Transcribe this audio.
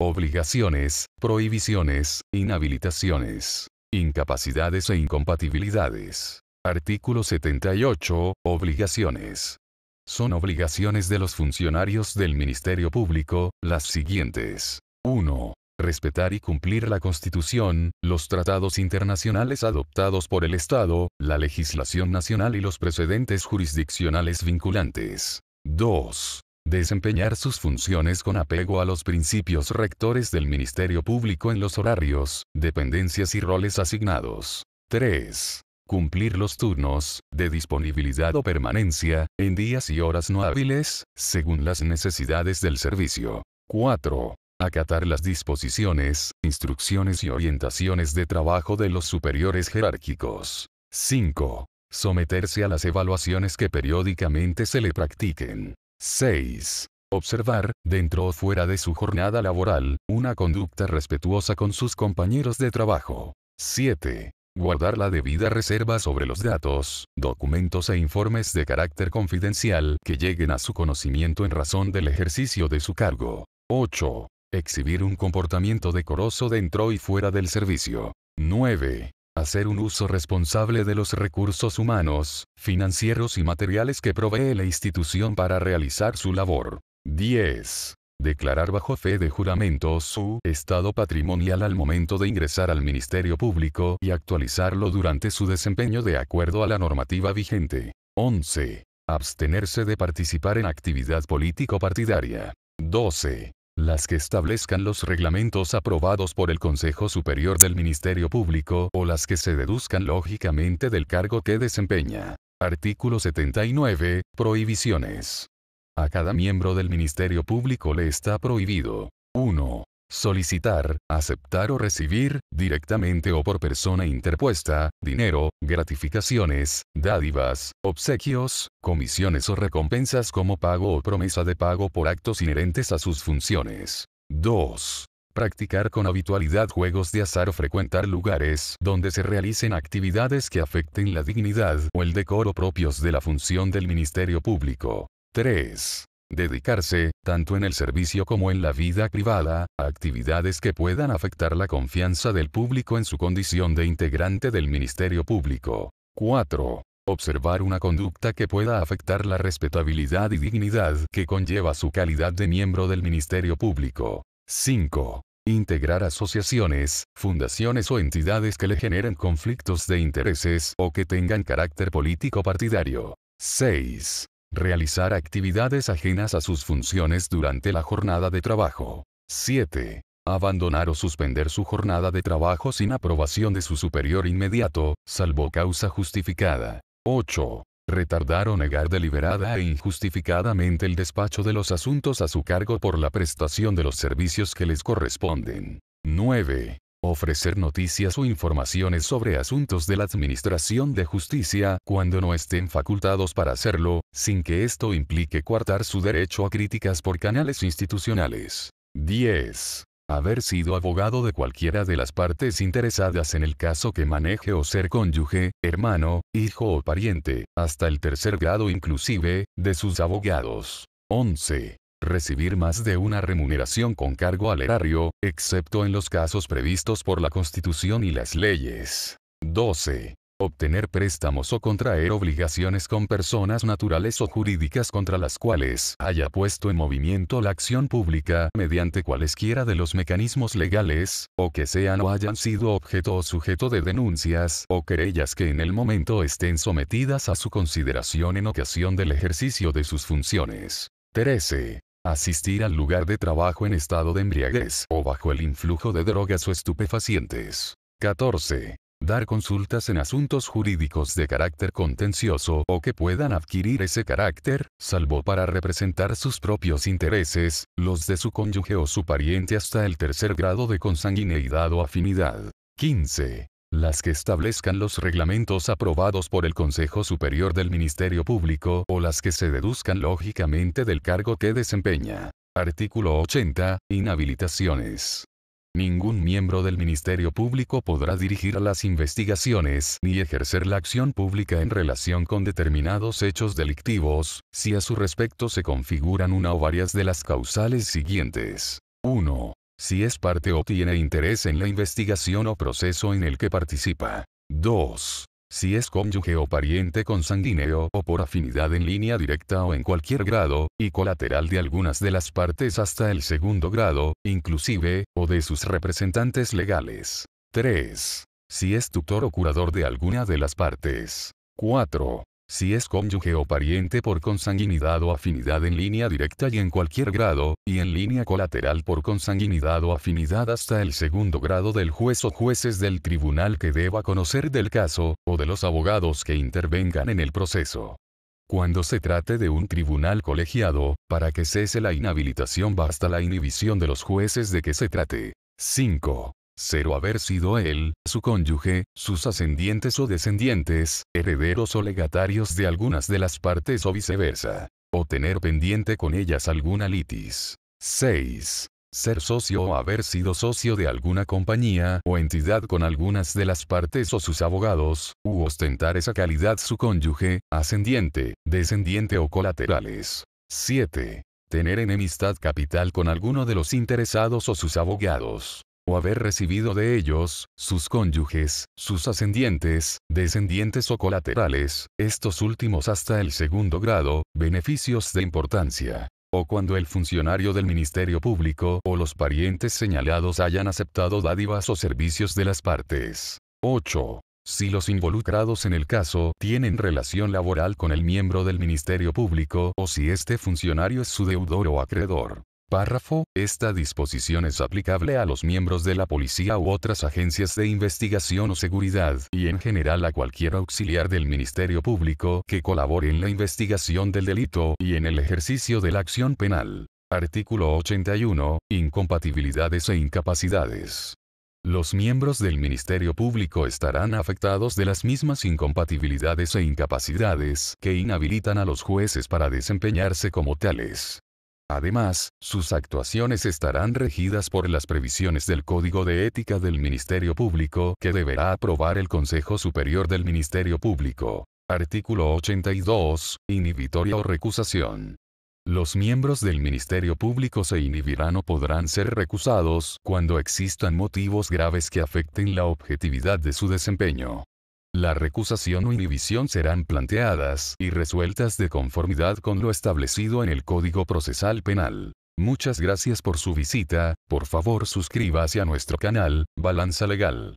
obligaciones, prohibiciones, inhabilitaciones, incapacidades e incompatibilidades. Artículo 78, obligaciones. Son obligaciones de los funcionarios del Ministerio Público, las siguientes. 1. Respetar y cumplir la Constitución, los tratados internacionales adoptados por el Estado, la legislación nacional y los precedentes jurisdiccionales vinculantes. 2 desempeñar sus funciones con apego a los principios rectores del Ministerio Público en los horarios, dependencias y roles asignados. 3. Cumplir los turnos, de disponibilidad o permanencia, en días y horas no hábiles, según las necesidades del servicio. 4. Acatar las disposiciones, instrucciones y orientaciones de trabajo de los superiores jerárquicos. 5. Someterse a las evaluaciones que periódicamente se le practiquen. 6. Observar, dentro o fuera de su jornada laboral, una conducta respetuosa con sus compañeros de trabajo. 7. Guardar la debida reserva sobre los datos, documentos e informes de carácter confidencial que lleguen a su conocimiento en razón del ejercicio de su cargo. 8. Exhibir un comportamiento decoroso dentro y fuera del servicio. 9 hacer un uso responsable de los recursos humanos, financieros y materiales que provee la institución para realizar su labor. 10. Declarar bajo fe de juramento su estado patrimonial al momento de ingresar al Ministerio Público y actualizarlo durante su desempeño de acuerdo a la normativa vigente. 11. Abstenerse de participar en actividad político-partidaria. 12 las que establezcan los reglamentos aprobados por el Consejo Superior del Ministerio Público o las que se deduzcan lógicamente del cargo que desempeña. Artículo 79. Prohibiciones. A cada miembro del Ministerio Público le está prohibido 1 solicitar, aceptar o recibir, directamente o por persona interpuesta, dinero, gratificaciones, dádivas, obsequios, comisiones o recompensas como pago o promesa de pago por actos inherentes a sus funciones. 2. Practicar con habitualidad juegos de azar o frecuentar lugares donde se realicen actividades que afecten la dignidad o el decoro propios de la función del Ministerio Público. 3. Dedicarse, tanto en el servicio como en la vida privada, a actividades que puedan afectar la confianza del público en su condición de integrante del Ministerio Público. 4. Observar una conducta que pueda afectar la respetabilidad y dignidad que conlleva su calidad de miembro del Ministerio Público. 5. Integrar asociaciones, fundaciones o entidades que le generen conflictos de intereses o que tengan carácter político partidario. 6. Realizar actividades ajenas a sus funciones durante la jornada de trabajo. 7. Abandonar o suspender su jornada de trabajo sin aprobación de su superior inmediato, salvo causa justificada. 8. Retardar o negar deliberada e injustificadamente el despacho de los asuntos a su cargo por la prestación de los servicios que les corresponden. 9 ofrecer noticias o informaciones sobre asuntos de la Administración de Justicia cuando no estén facultados para hacerlo, sin que esto implique coartar su derecho a críticas por canales institucionales. 10. Haber sido abogado de cualquiera de las partes interesadas en el caso que maneje o ser cónyuge, hermano, hijo o pariente, hasta el tercer grado inclusive, de sus abogados. 11 recibir más de una remuneración con cargo al erario, excepto en los casos previstos por la Constitución y las leyes. 12. Obtener préstamos o contraer obligaciones con personas naturales o jurídicas contra las cuales haya puesto en movimiento la acción pública mediante cualesquiera de los mecanismos legales, o que sean o hayan sido objeto o sujeto de denuncias o querellas que en el momento estén sometidas a su consideración en ocasión del ejercicio de sus funciones. 13. Asistir al lugar de trabajo en estado de embriaguez o bajo el influjo de drogas o estupefacientes. 14. Dar consultas en asuntos jurídicos de carácter contencioso o que puedan adquirir ese carácter, salvo para representar sus propios intereses, los de su cónyuge o su pariente hasta el tercer grado de consanguineidad o afinidad. 15 las que establezcan los reglamentos aprobados por el Consejo Superior del Ministerio Público o las que se deduzcan lógicamente del cargo que desempeña. Artículo 80. Inhabilitaciones. Ningún miembro del Ministerio Público podrá dirigir las investigaciones ni ejercer la acción pública en relación con determinados hechos delictivos, si a su respecto se configuran una o varias de las causales siguientes. 1 si es parte o tiene interés en la investigación o proceso en el que participa. 2. Si es cónyuge o pariente consanguíneo o por afinidad en línea directa o en cualquier grado, y colateral de algunas de las partes hasta el segundo grado, inclusive, o de sus representantes legales. 3. Si es tutor o curador de alguna de las partes. 4. Si es cónyuge o pariente por consanguinidad o afinidad en línea directa y en cualquier grado, y en línea colateral por consanguinidad o afinidad hasta el segundo grado del juez o jueces del tribunal que deba conocer del caso, o de los abogados que intervengan en el proceso. Cuando se trate de un tribunal colegiado, para que cese la inhabilitación basta la inhibición de los jueces de que se trate. 5. Cero haber sido él, su cónyuge, sus ascendientes o descendientes, herederos o legatarios de algunas de las partes o viceversa. O tener pendiente con ellas alguna litis. 6. Ser socio o haber sido socio de alguna compañía o entidad con algunas de las partes o sus abogados, u ostentar esa calidad su cónyuge, ascendiente, descendiente o colaterales. 7. Tener enemistad capital con alguno de los interesados o sus abogados o haber recibido de ellos, sus cónyuges, sus ascendientes, descendientes o colaterales, estos últimos hasta el segundo grado, beneficios de importancia o cuando el funcionario del Ministerio Público o los parientes señalados hayan aceptado dádivas o servicios de las partes. 8. Si los involucrados en el caso tienen relación laboral con el miembro del Ministerio Público o si este funcionario es su deudor o acreedor. Párrafo. Esta disposición es aplicable a los miembros de la policía u otras agencias de investigación o seguridad, y en general a cualquier auxiliar del Ministerio Público que colabore en la investigación del delito y en el ejercicio de la acción penal. Artículo 81. Incompatibilidades e incapacidades. Los miembros del Ministerio Público estarán afectados de las mismas incompatibilidades e incapacidades que inhabilitan a los jueces para desempeñarse como tales. Además, sus actuaciones estarán regidas por las previsiones del Código de Ética del Ministerio Público que deberá aprobar el Consejo Superior del Ministerio Público. Artículo 82. Inhibitoria o recusación. Los miembros del Ministerio Público se inhibirán o podrán ser recusados cuando existan motivos graves que afecten la objetividad de su desempeño. La recusación o inhibición serán planteadas y resueltas de conformidad con lo establecido en el Código Procesal Penal. Muchas gracias por su visita, por favor suscríbase a nuestro canal, Balanza Legal.